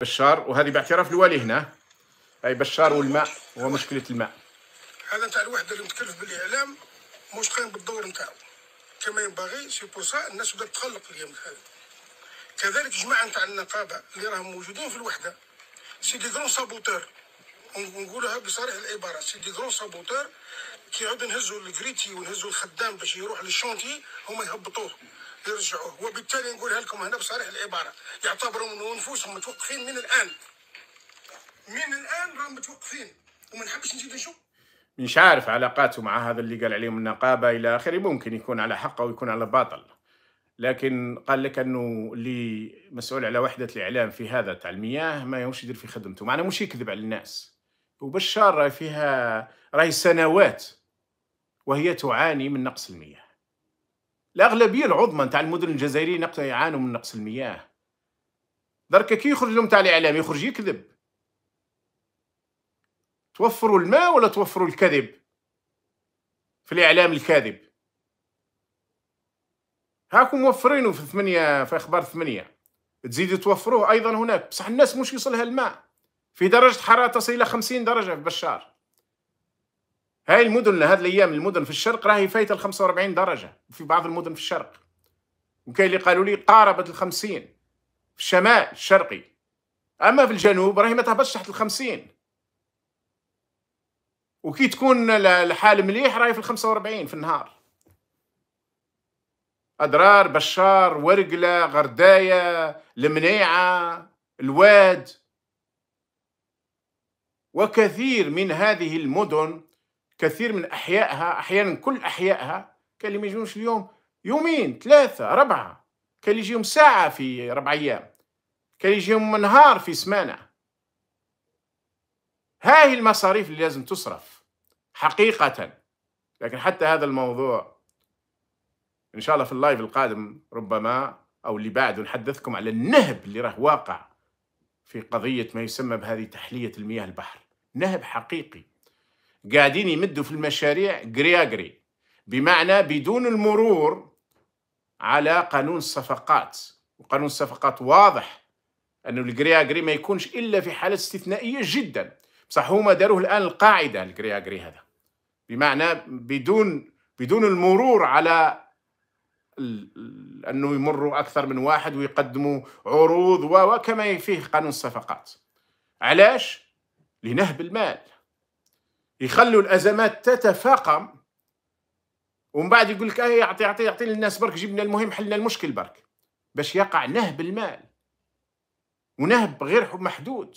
بشار وهذه باعتراف الوالي هنا اي بشار والماء ومشكله الماء هذا نتاع الوحده اللي متكلف بالاعلام مش قايم بالدور نتاعو كما ينبغي سي بور سا الناس بدات تقلق اليوم هذا كذلك جماعه نتاع النقابه اللي راهم موجودين في الوحده سي دي كرون سابوتور ونقولها بصريح العباره سي دي غرون سابوتور كي عاد نهزوا الكريتي ونهزوا الخدام باش يروح للشونتي هما يهبطوه يرجعوه وبالتالي نقولها لكم هنا بصريح العباره يعتبروا من نفوسهم متوقفين من الان من الان راهم متوقفين وما نحبش نزيد نشوف مش عارف علاقاته مع هذا اللي قال عليهم النقابة إلى آخره ممكن يكون على حق أو يكون على باطل لكن قال لك أنه اللي مسؤول على وحدة الإعلام في هذا تاع المياه ما يوش يدير في خدمته معناه مش يكذب على الناس وبشار راهي فيها راهي سنوات وهي تعاني من نقص المياه الأغلبية العظمى نتاع المدن الجزائرية يعانوا من نقص المياه دركا كي يخرج لهم تاع الإعلام يخرج يكذب توفروا الماء ولا توفروا الكذب في الإعلام الكاذب هاكم موفرينه في ثمانية في أخبار ثمانية تزيدوا توفروه أيضا هناك بصح الناس مش يصلها الماء في درجة حرارة تصل إلى 50 درجة في بشار هاي المدن لهذه الأيام المدن في الشرق راهي فايتة ال 45 درجة في بعض المدن في الشرق وكاين اللي قالوا لي قاربت ال 50 في الشمال الشرقي أما في الجنوب راهي ما تهبطش تحت ال 50 وكي تكون الحال مليح راهي في ال 45 في النهار أضرار بشار ورقلة غرداية المنيعة الواد وكثير من هذه المدن كثير من أحيائها أحيانا كل أحيائها كان اللي ما يجونش اليوم يومين ثلاثة أربعة كان يجيهم ساعة في ربع أيام كان يجيهم نهار في سمانة هاي المصاريف اللي لازم تصرف حقيقة لكن حتى هذا الموضوع إن شاء الله في اللايف القادم ربما أو اللي بعده نحدثكم على النهب اللي راه واقع في قضية ما يسمى بهذه تحلية المياه البحر نهب حقيقي قاعدين يمدوا في المشاريع قرياقري بمعنى بدون المرور على قانون الصفقات وقانون الصفقات واضح أنه القرياقري ما يكونش إلا في حالات استثنائية جدا بصح هما داروه الآن القاعدة القرياقري هذا بمعنى بدون بدون المرور على انه يمروا اكثر من واحد ويقدموا عروض وكما فيه قانون الصفقات علاش لنهب المال يخلوا الازمات تتفاقم ومن بعد يقول لك اي اعطي اعطي اعطي للناس برك جبنا المهم حلنا المشكل برك باش يقع نهب المال ونهب غير محدود